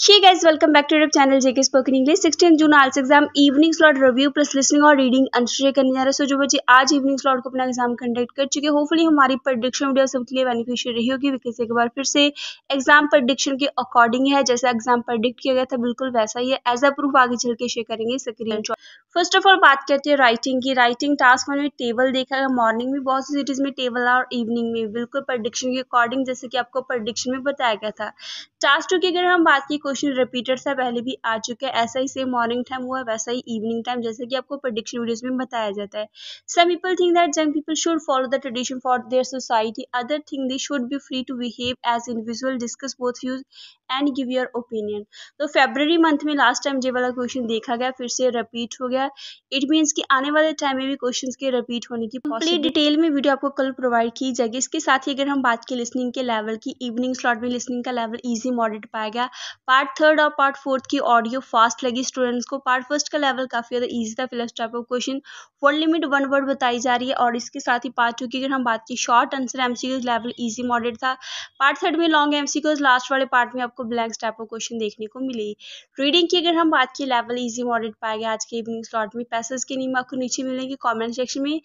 hey guys welcome back to YouTube channel JK spoken English sixteen June IELTS exam evening slot review plus listening और reading अंशय करने जा रहे हैं सो जो बच्चे आज इवनिंग स्लॉट को अपना एग्जाम कंडक्ट कर चुके होपफुली हमारी प्रडिक्शन वीडियो सबके लिए बेनिफिशियल रही होगी बिकॉज एक बार फिर से एग्जाम प्रडिक्शन के अकॉर्डिंग है जैसा एग्जाम प्रडिक्ट किया गया था बिल्कुल वैसा ही है एज अ प्रूफ आगे चल के शेयर करेंगे स्क्रीन फर्स्ट ऑफ ऑल बात करते हैं राइटिंग की राइटिंग टास्क मैंने टेबल देखा है मॉर्निंग में बहुत सी सिटीज में टेबल और इवनिंग में बिल्कुल प्रडिक्शन के अकॉर्डिंग जैसे कि आपको प्रडिक्शन में बताया गया था टास्क टू की अगर हम बात की क्वेश्चन रिपीटेड सा पहले भी आ चुका है ऐसा ही सेम मॉर्निंग टाइम हुआ वैसा ही इवनिंग टाइम जैसे कि आपको प्रडिक्शन वीडियोज में बताया जाता है some people think that young people should follow the tradition for their society other think they should be free to behave as individual discuss both views and give your opinion तो February month में last time ये वाला question देखा गया फिर से repeat हो गया इट मीन्स कि आने वाले टाइम में भी क्वेश्चन के रिपीट होने की पूरी डिटेल में वीडियो आपको कल प्रोवाइड की जाएगी इसके साथ ही अगर हम बात की लिसनिंग के लेवल की इवनिंग स्लॉट में लिसनिंग का लेवल ईजी मॉडिट पाएगा पार्ट थर्ड और पार्ट फोर्थ की ऑडियो फास्ट लगी स्टूडेंट्स को पार्ट फर्स्ट का लेवल काफ़ी ज़्यादा इजी था फिलहाल type of question word limit one word बताई जा रही है और इसके साथ ही पार्ट टू की अगर हम बात की short answer MCQ level easy model था पार्ट थर्ड में लॉन्ग एम लास्ट वाले पार्ट में आपको ब्लैंक्स टाइप ऑफ क्वेश्चन देखने को मिली रीडिंग की अगर हम बात की लेवल इजी मॉडल पाया गया आज के इवनिंग स्लॉट में पैसेज के नियम आपको नीचे मिलेंगे कॉमेंट सेक्शन में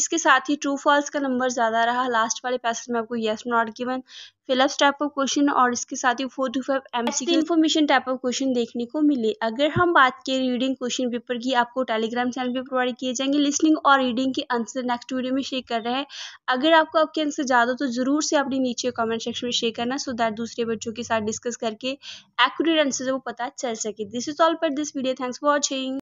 इसके साथ ही ट्रू फॉल्स का नंबर ज़्यादा रहा लास्ट वाले पैसेज में आपको yes not given fill ups type of question और इसके साथ ही फोर टू फाइव एम इन्फॉर्मेशन टाइप ऑफ क्वेश्चन देखने को मिले अगर हम बात करें रीडिंग क्वेश्चन पेपर की आपको टेलीग्राम चैनल पर प्रोवाइड किए जाएंगे लिसनिंग और रीडिंग के आंसर नेक्स्ट वीडियो में शेयर कर रहे हैं अगर आपको आपके आंसर ज़्यादा तो ज़रूर से अपने नीचे कॉमेंट सेक्शन में शेयर करना सो दैट दूसरे बच्चों के साथ डिस्कस करके एक्यूरेट आंसर वो पता चल सके दिस इज ऑल पर this video thanks for watching